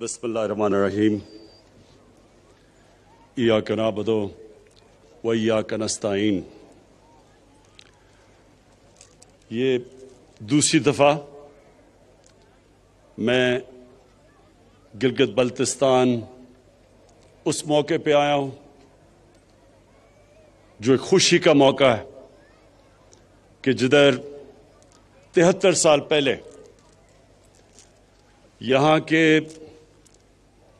बसमीम या कना बदो व या कनस्ताइन ये दूसरी दफ़ा मैं गिलगित बल्तिस्तान उस मौके पे आया हूँ जो एक खुशी का मौका है कि जिधर तिहत्तर साल पहले यहाँ के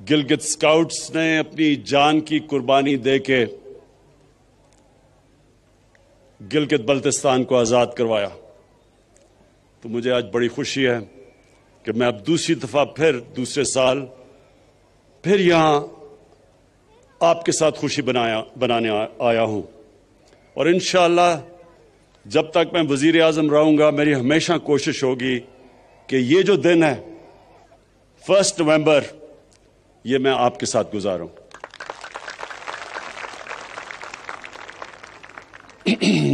गिलगित स्काउट्स ने अपनी जान की कुर्बानी दे के गिलगित बल्तिस्तान को आज़ाद करवाया तो मुझे आज बड़ी खुशी है कि मैं अब दूसरी दफ़ा फिर दूसरे साल फिर यहाँ आपके साथ खुशी बनाया बनाने आ, आया हूँ और इन जब तक मैं वजीर अजम रहूँगा मेरी हमेशा कोशिश होगी कि ये जो दिन है फर्स्ट नवंबर ये मैं आपके साथ हूं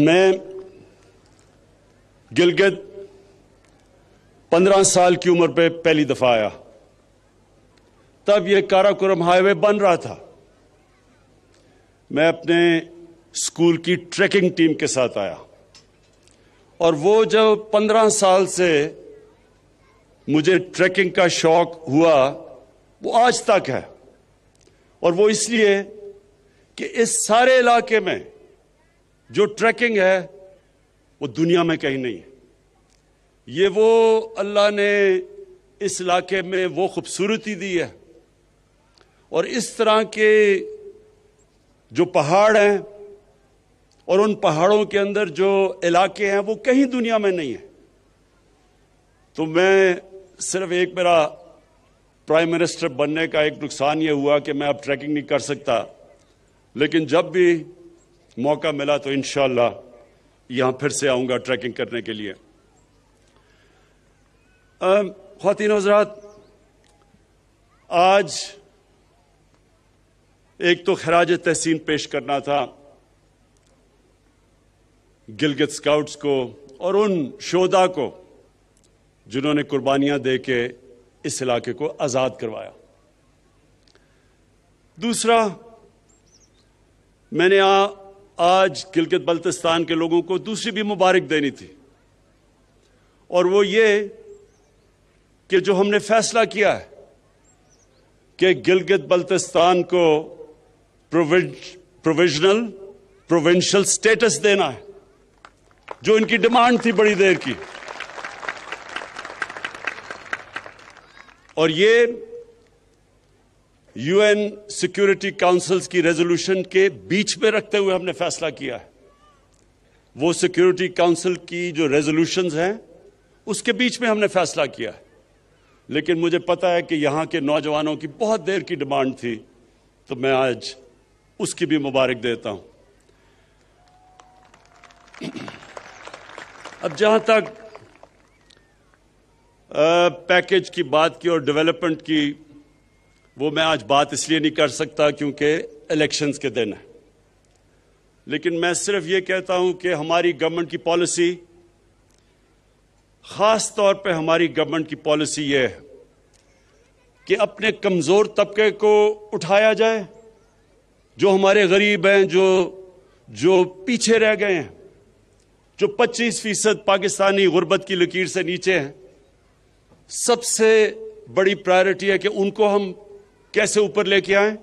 मैं गिलगित पंद्रह साल की उम्र पे पहली दफा आया तब ये काराकुरम हाईवे बन रहा था मैं अपने स्कूल की ट्रैकिंग टीम के साथ आया और वो जब पंद्रह साल से मुझे ट्रैकिंग का शौक हुआ वो आज तक है और वो इसलिए कि इस सारे इलाके में जो ट्रैकिंग है वो दुनिया में कहीं नहीं है ये वो अल्लाह ने इस इलाके में वो खूबसूरती दी है और इस तरह के जो पहाड़ हैं और उन पहाड़ों के अंदर जो इलाके हैं वो कहीं दुनिया में नहीं है तो मैं सिर्फ एक मेरा प्राइम मिनिस्टर बनने का एक नुकसान ये हुआ कि मैं अब ट्रैकिंग नहीं कर सकता लेकिन जब भी मौका मिला तो इन यहाँ फिर से आऊँगा ट्रैकिंग करने के लिए खातिन हजरात आज एक तो खराज तहसीन पेश करना था गिलगित स्काउट्स को और उन शोदा को जिन्होंने कुर्बानियां दे के इस इलाके को आज़ाद करवाया दूसरा मैंने आ, आज गिलगित बल्तिस्तान के लोगों को दूसरी भी मुबारक देनी थी और वो ये कि जो हमने फैसला किया है कि गिलगित बल्तिस्तान को प्रोविजनल प्रोविंशियल स्टेटस देना है जो इनकी डिमांड थी बड़ी देर की और ये यूएन सिक्योरिटी काउंसिल्स की रेजोल्यूशन के बीच में रखते हुए हमने फैसला किया है वो सिक्योरिटी काउंसिल की जो रेजोल्यूशंस हैं उसके बीच में हमने फैसला किया है लेकिन मुझे पता है कि यहां के नौजवानों की बहुत देर की डिमांड थी तो मैं आज उसकी भी मुबारक देता हूं अब जहां तक पैकेज की बात की और डेवलपमेंट की वो मैं आज बात इसलिए नहीं कर सकता क्योंकि इलेक्शंस के दिन है लेकिन मैं सिर्फ ये कहता हूं कि हमारी गवर्नमेंट की पॉलिसी खास तौर पे हमारी गवर्नमेंट की पॉलिसी ये है कि अपने कमज़ोर तबके को उठाया जाए जो हमारे गरीब हैं जो जो पीछे रह गए हैं जो 25 फीसद पाकिस्तानी गुर्बत की लकीर से नीचे हैं सबसे बड़ी प्रायोरिटी है कि उनको हम कैसे ऊपर लेके आए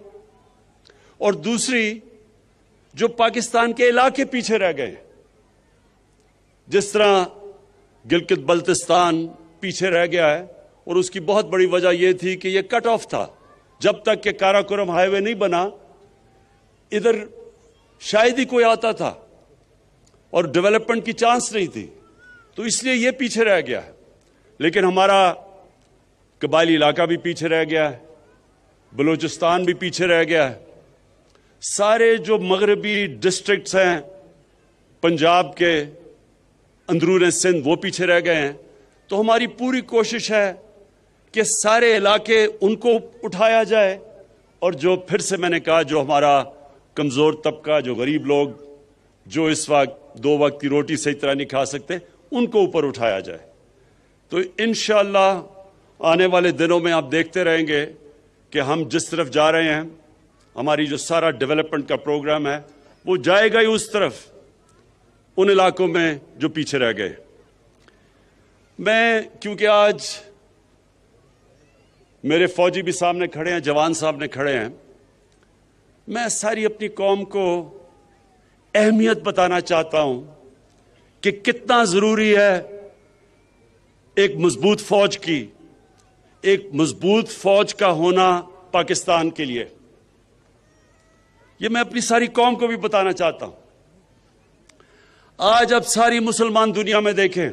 और दूसरी जो पाकिस्तान के इलाके पीछे रह गए जिस तरह गिलकित बल्तिस्तान पीछे रह गया है और उसकी बहुत बड़ी वजह यह थी कि यह कट ऑफ था जब तक कि काराकोरम हाईवे नहीं बना इधर शायद ही कोई आता था और डेवलपमेंट की चांस नहीं थी तो इसलिए यह पीछे रह गया है लेकिन हमारा कबायली इलाका भी पीछे रह गया है बलूचिस्तान भी पीछे रह गया है सारे जो मगरबी डिस्ट्रिक्ट हैं पंजाब के अंदरून सिंध वो पीछे रह गए हैं तो हमारी पूरी कोशिश है कि सारे इलाके उनको उठाया जाए और जो फिर से मैंने कहा जो हमारा कमज़ोर तबका जो गरीब लोग जो इस वक्त दो वक्त की रोटी सही तरह नहीं खा सकते उनको ऊपर उठाया जाए तो इन आने वाले दिनों में आप देखते रहेंगे कि हम जिस तरफ जा रहे हैं हमारी जो सारा डेवलपमेंट का प्रोग्राम है वो जाएगा ही उस तरफ उन इलाकों में जो पीछे रह गए मैं क्योंकि आज मेरे फौजी भी सामने खड़े हैं जवान सामने खड़े हैं मैं सारी अपनी कौम को अहमियत बताना चाहता हूं कि कितना जरूरी है एक मजबूत फौज की एक मजबूत फौज का होना पाकिस्तान के लिए यह मैं अपनी सारी कौम को भी बताना चाहता हूं आज आप सारी मुसलमान दुनिया में देखें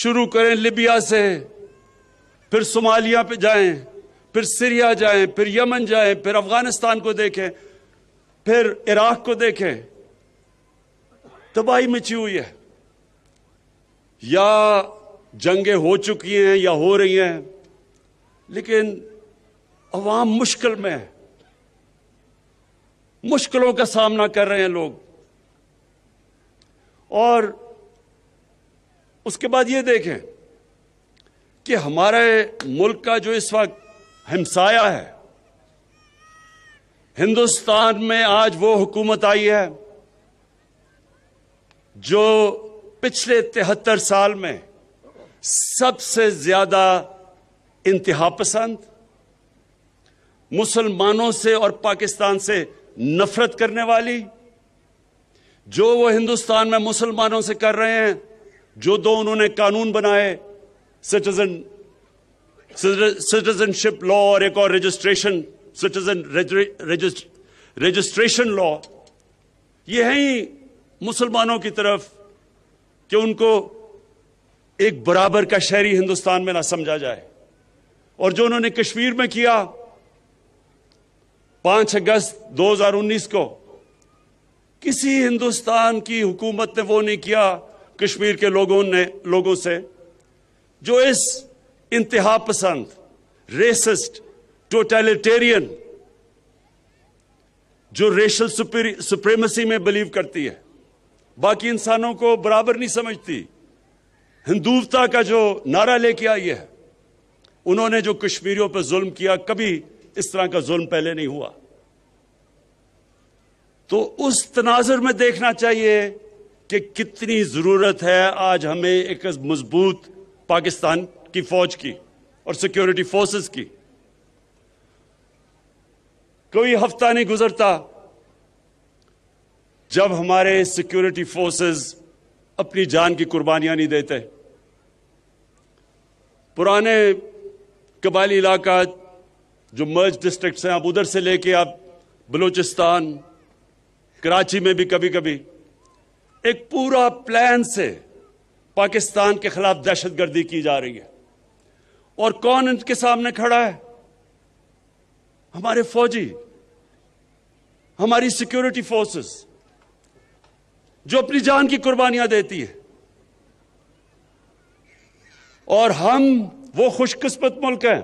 शुरू करें लिबिया से फिर सोमालिया पे जाएं फिर सीरिया जाएं फिर यमन जाएं फिर अफगानिस्तान को देखें फिर इराक को देखें तबाही मची हुई है या जंगें हो चुकी हैं या हो रही हैं लेकिन अवाम मुश्किल में है मुश्किलों का सामना कर रहे हैं लोग और उसके बाद ये देखें कि हमारे मुल्क का जो इस वक्त हिमसाया है हिंदुस्तान में आज वो हुकूमत आई है जो पिछले तिहत्तर साल में सबसे ज्यादा इंतहा पसंद मुसलमानों से और पाकिस्तान से नफरत करने वाली जो वो हिंदुस्तान में मुसलमानों से कर रहे हैं जो दो उन्होंने कानून बनाए सिटीजन सिटीजनशिप लॉ और एक और रजिस्ट्रेशन सिटीजन रजिस्ट्रेशन लॉ ये है ही मुसलमानों की तरफ कि उनको एक बराबर का शहरी हिंदुस्तान में ना समझा जाए और जो उन्होंने कश्मीर में किया 5 अगस्त 2019 को किसी हिंदुस्तान की हुकूमत ने वो नहीं किया कश्मीर के लोगों ने लोगों से जो इस इंतहा पसंद रेसिस्ट टोटलिटेरियन जो रेशल सुप्रीमसी में बिलीव करती है बाकी इंसानों को बराबर नहीं समझती हिंदुत्ता का जो नारा लेके आई है उन्होंने जो कश्मीरियों पर जुल्म किया कभी इस तरह का जुल्म पहले नहीं हुआ तो उस तनाजर में देखना चाहिए कि कितनी ज़रूरत है आज हमें एक मजबूत पाकिस्तान की फौज की और सिक्योरिटी फोर्सेस की कोई हफ्ता नहीं गुजरता जब हमारे सिक्योरिटी फोर्सेस अपनी जान की कुर्बानियां नहीं देते पुराने कबाली इलाका जो मर्ज डिस्ट्रिक्ट हैं आप उधर से लेके आप बलूचिस्तान कराची में भी कभी कभी एक पूरा प्लान से पाकिस्तान के खिलाफ दहशतगर्दी की जा रही है और कौन इनके सामने खड़ा है हमारे फौजी हमारी सिक्योरिटी फोर्सेस जो अपनी जान की कुर्बानियां देती है और हम वो खुशकिस्मत मुल्क हैं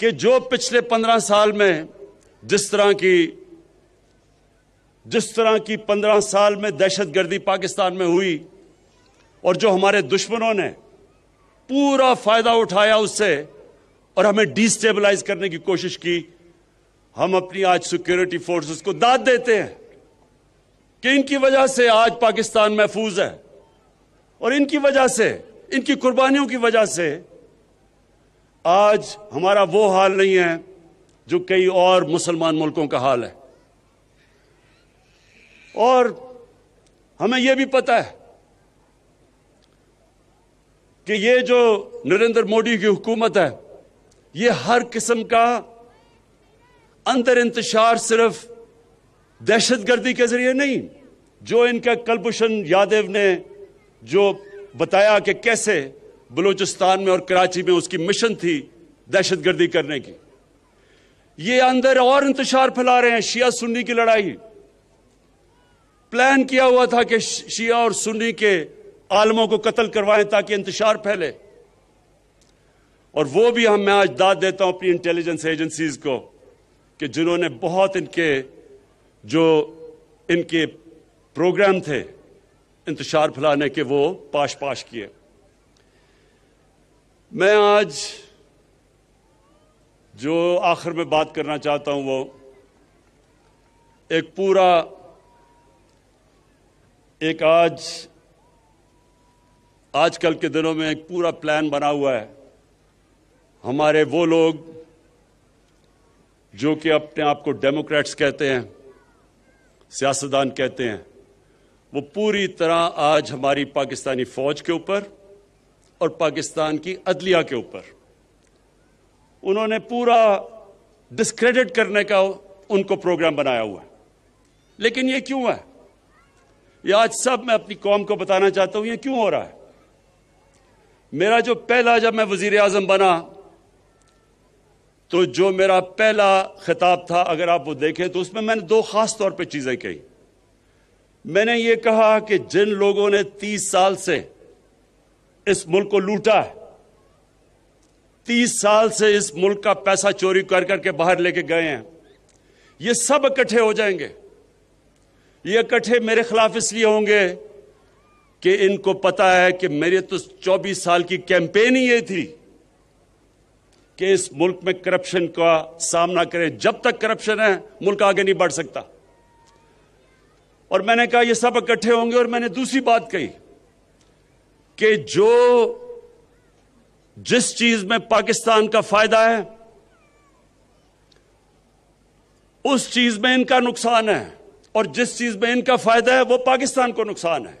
कि जो पिछले पंद्रह साल में जिस तरह की जिस तरह की पंद्रह साल में दहशत गर्दी पाकिस्तान में हुई और जो हमारे दुश्मनों ने पूरा फायदा उठाया उससे और हमें डिस्टेबलाइज करने की कोशिश की हम अपनी आज सिक्योरिटी फोर्सेस को दाद देते हैं कि इनकी वजह से आज पाकिस्तान महफूज है और इनकी वजह से इनकी कुर्बानियों की वजह से आज हमारा वो हाल नहीं है जो कई और मुसलमान मुल्कों का हाल है और हमें यह भी पता है कि ये जो नरेंद्र मोदी की हुकूमत है ये हर किस्म का अंदर इंतशार सिर्फ दहशत गर्दी के जरिए नहीं जो इनका कलभूषण यादव ने जो बताया कि कैसे बलूचिस्तान में और कराची में उसकी मिशन थी दहशत गर्दी करने की ये अंदर और इंतजार फैला रहे हैं शिया सुन्नी की लड़ाई प्लान किया हुआ था कि शिया और सुन्नी के आलमों को कत्ल करवाएं ताकि इंतजार फैले और वो भी हम मैं आज दाद देता हूं अपनी इंटेलिजेंस एजेंसीज को कि जिन्होंने बहुत इनके जो इनके प्रोग्राम थे इंतजार फैलाने के वो पाश पाश किए मैं आज जो आखिर में बात करना चाहता हूं वो एक पूरा एक आज आजकल के दिनों में एक पूरा प्लान बना हुआ है हमारे वो लोग जो कि अपने आप को डेमोक्रेट्स कहते हैं सियासतदान कहते हैं वो पूरी तरह आज हमारी पाकिस्तानी फौज के ऊपर और पाकिस्तान की अदलिया के ऊपर उन्होंने पूरा डिस्क्रेडिट करने का उनको प्रोग्राम बनाया हुआ है लेकिन ये क्यों है ये आज सब मैं अपनी कौम को बताना चाहता हूं ये क्यों हो रहा है मेरा जो पहला जब मैं वजीर आजम बना तो जो मेरा पहला खिताब था अगर आप वो देखें तो उसमें मैंने दो ख़ास तौर पे चीज़ें कही मैंने ये कहा कि जिन लोगों ने तीस साल से इस मुल्क को लूटा है तीस साल से इस मुल्क का पैसा चोरी कर करके बाहर लेके गए हैं ये सब इकट्ठे हो जाएंगे ये इकट्ठे मेरे खिलाफ इसलिए होंगे कि इनको पता है कि मेरे तो 24 साल की कैंपेन ही ये थी कि इस मुल्क में करप्शन का सामना करें जब तक करप्शन है मुल्क आगे नहीं बढ़ सकता और मैंने कहा ये सब इकट्ठे होंगे और मैंने दूसरी बात कही कि जो जिस चीज में पाकिस्तान का फायदा है उस चीज में इनका नुकसान है और जिस चीज में इनका फायदा है वो पाकिस्तान को नुकसान है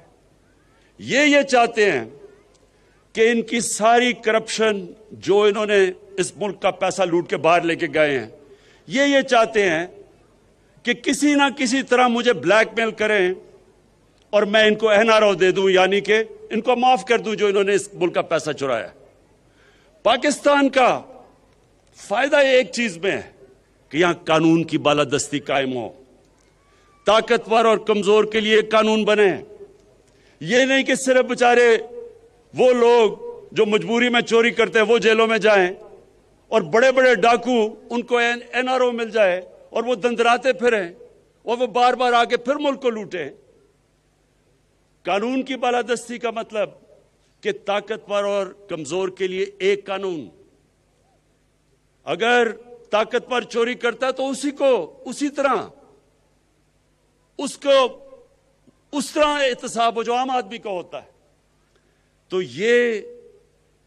ये ये चाहते हैं कि इनकी सारी करप्शन जो इन्होंने इस मुल्क का पैसा लूट के बाहर लेके गए हैं ये ये चाहते हैं कि किसी ना किसी तरह मुझे ब्लैकमेल करें और मैं इनको एनआरओ दे दूं यानी कि इनको माफ कर दूं जो इन्होंने इस मुल्क का पैसा चुराया पाकिस्तान का फायदा एक चीज में है कि यहां कानून की बालादस्ती कायम हो ताकतवर और कमजोर के लिए कानून बने ये नहीं कि सिर्फ बेचारे वो लोग जो मजबूरी में चोरी करते हैं वो जेलों में जाएं और बड़े बड़े डाकू उनको एनआरओ मिल जाए और वो दंदराते फिर और वो बार बार आके फिर मुल्क को लूटे कानून की बालादस्ती का मतलब कि ताकतवर और कमजोर के लिए एक कानून अगर ताकतवर चोरी करता है तो उसी को उसी तरह उसको उस तरह एहतसाब हो जो आम आदमी का होता है तो ये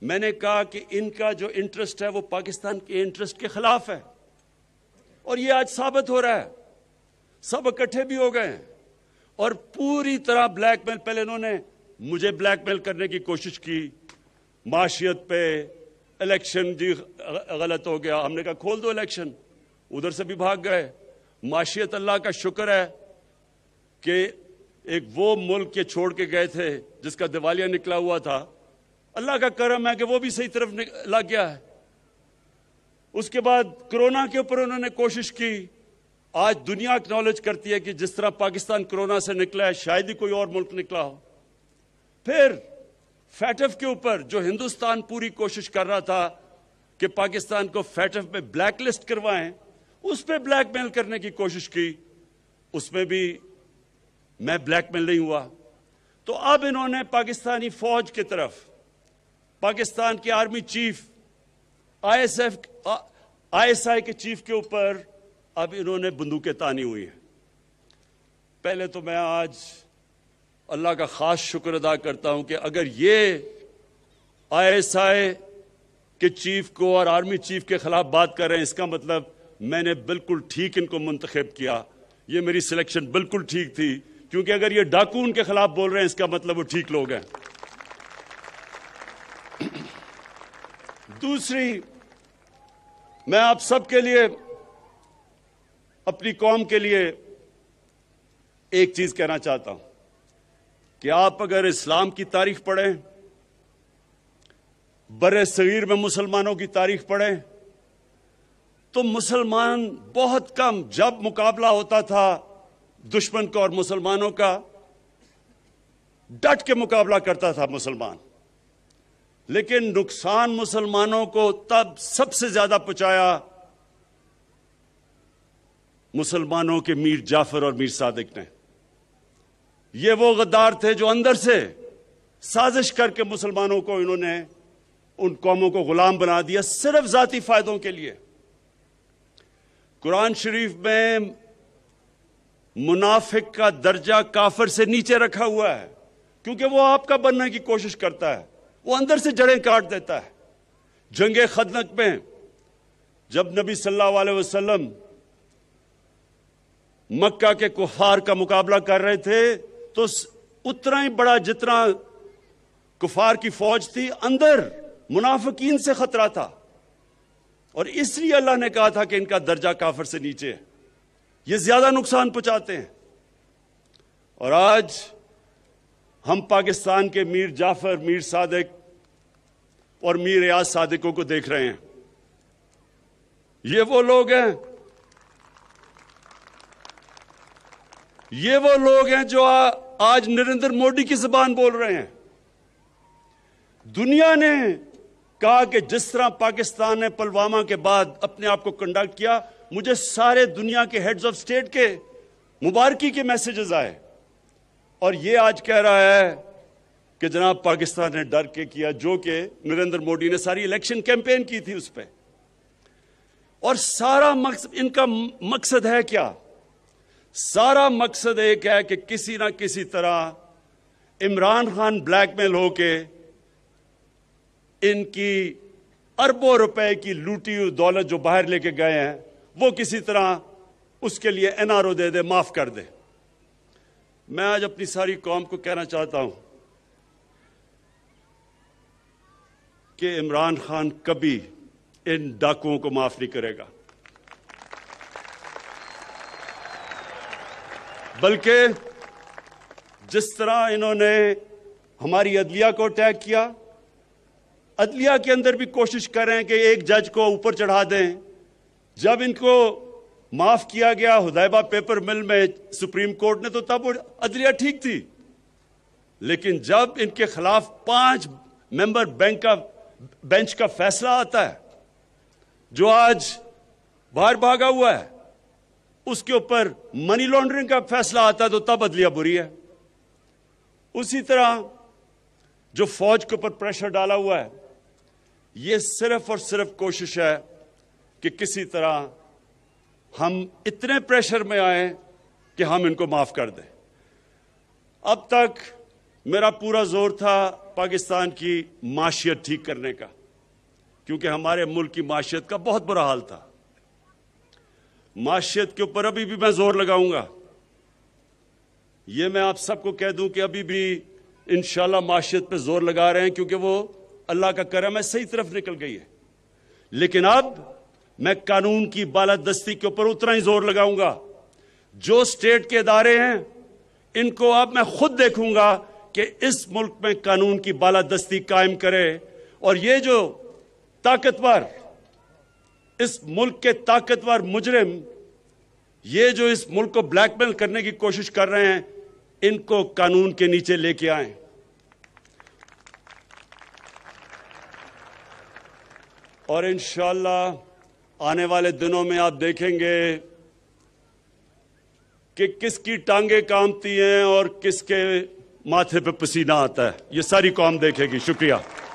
मैंने कहा कि इनका जो इंटरेस्ट है वो पाकिस्तान के इंटरेस्ट के खिलाफ है और ये आज साबित हो रहा है सब इकट्ठे भी हो गए हैं और पूरी तरह ब्लैकमेल पहले इन्होंने मुझे ब्लैकमेल करने की कोशिश की माशियत पे इलेक्शन जी गलत हो गया हमने कहा खोल दो इलेक्शन उधर से भी भाग गए माशियत अल्लाह का शुक्र है कि एक वो मुल्क के छोड़ के गए थे जिसका दिवालिया निकला हुआ था अल्लाह का करम है कि वो भी सही तरफ लग गया है उसके बाद कोरोना के ऊपर उन्होंने कोशिश की आज दुनिया एक्नॉलेज करती है कि जिस तरह पाकिस्तान कोरोना से निकला है शायद ही कोई और मुल्क निकला हो फिर फैटफ के ऊपर जो हिंदुस्तान पूरी कोशिश कर रहा था कि पाकिस्तान को फैटफ में ब्लैकलिस्ट करवाएं उस पर ब्लैकमेल करने की कोशिश की उसमें भी मैं ब्लैकमेल नहीं हुआ तो अब इन्होंने पाकिस्तानी फौज की तरफ पाकिस्तान के आर्मी चीफ आईएसएफ आईएसआई के चीफ के ऊपर अब इन्होंने बंदूकें तानी हुई हैं पहले तो मैं आज अल्लाह का ख़ास शुक्र अदा करता हूं कि अगर ये आईएसआई के चीफ को और आर्मी चीफ के खिलाफ बात कर रहे हैं इसका मतलब मैंने बिल्कुल ठीक इनको मंतखब किया ये मेरी सिलेक्शन बिल्कुल ठीक थी क्योंकि अगर ये डाकू उनके खिलाफ बोल रहे हैं इसका मतलब वो ठीक लोग हैं दूसरी मैं आप सबके लिए अपनी कौम के लिए एक चीज कहना चाहता हूं कि आप अगर इस्लाम की तारीख पढ़ें बरे सगीर में मुसलमानों की तारीख पढ़ें तो मुसलमान बहुत कम जब मुकाबला होता था दुश्मन का और मुसलमानों का डट के मुकाबला करता था मुसलमान लेकिन नुकसान मुसलमानों को तब सबसे ज्यादा पहुंचाया मुसलमानों के मीर जाफर और मीर सादिक ने ये वो गद्दार थे जो अंदर से साजिश करके मुसलमानों को इन्होंने उन कौमों को गुलाम बना दिया सिर्फ जाति फायदों के लिए कुरान शरीफ में मुनाफिक का दर्जा काफर से नीचे रखा हुआ है क्योंकि वो आपका बनने की कोशिश करता है वो अंदर से जड़ें काट देता है जंगे खदनक में जब नबी सल्लल्लाहु अलैहि वसल्लम मक्का के कुफार का मुकाबला कर रहे थे तो उतना ही बड़ा जितना कुफार की फौज थी अंदर मुनाफिकीन से खतरा था और इसलिए अल्लाह ने कहा था कि इनका दर्जा काफर से नीचे है ये ज्यादा नुकसान पहुंचाते हैं और आज हम पाकिस्तान के मीर जाफर मीर सादक और मीर रियाज सादिकों को देख रहे हैं ये वो लोग हैं ये वो लोग हैं जो आ, आज नरेंद्र मोदी की जबान बोल रहे हैं दुनिया ने कहा कि जिस तरह पाकिस्तान ने पुलवामा के बाद अपने आप को कंडक्ट किया मुझे सारे दुनिया के हेड्स ऑफ स्टेट के मुबारकी के मैसेजेस आए और ये आज कह रहा है कि जनाब पाकिस्तान ने डर के किया जो कि नरेंद्र मोदी ने सारी इलेक्शन कैंपेन की थी उस पर और सारा मकसद इनका मकसद है क्या सारा मकसद एक है कि किसी ना किसी तरह इमरान खान ब्लैकमेल होके इनकी अरबों रुपए की लूटी हुई दौलत जो बाहर लेके गए हैं वो किसी तरह उसके लिए एनआरओ दे दे माफ कर दे मैं आज अपनी सारी कौम को कहना चाहता हूं कि इमरान खान कभी इन डाकुओं को माफ नहीं करेगा बल्कि जिस तरह इन्होंने हमारी अदलिया को अटैक किया अदलिया के अंदर भी कोशिश कर रहे हैं कि एक जज को ऊपर चढ़ा दें जब इनको माफ किया गया हुदैबा पेपर मिल में सुप्रीम कोर्ट ने तो तब अदलिया ठीक थी लेकिन जब इनके खिलाफ पांच मेंबर बैंक का बेंच का फैसला आता है जो आज बाहर भागा हुआ है उसके ऊपर मनी लॉन्ड्रिंग का फैसला आता है तो तब अदलिया बुरी है उसी तरह जो फौज के ऊपर प्रेशर डाला हुआ है ये सिर्फ और सिर्फ कोशिश है कि किसी तरह हम इतने प्रेशर में आए कि हम इनको माफ कर दें अब तक मेरा पूरा जोर था पाकिस्तान की माशियत ठीक करने का क्योंकि हमारे मुल्क की माशियत का बहुत बुरा हाल था माशियत के ऊपर अभी भी मैं जोर लगाऊंगा यह मैं आप सबको कह दूं कि अभी भी इन माशियत पे जोर लगा रहे हैं क्योंकि वो अल्लाह का करम है सही तरफ निकल गई है लेकिन अब मैं कानून की बालादस्ती के ऊपर उतना ही जोर लगाऊंगा जो स्टेट के इदारे हैं इनको अब मैं खुद देखूंगा कि इस मुल्क में कानून की बालादस्ती कायम करे और ये जो ताकतवर इस मुल्क के ताकतवर मुजरिम ये जो इस मुल्क को ब्लैकमेल करने की कोशिश कर रहे हैं इनको कानून के नीचे लेके आए और इन आने वाले दिनों में आप देखेंगे कि किसकी टांगे कामती हैं और किसके माथे पे पसीना आता है ये सारी कौम देखेगी शुक्रिया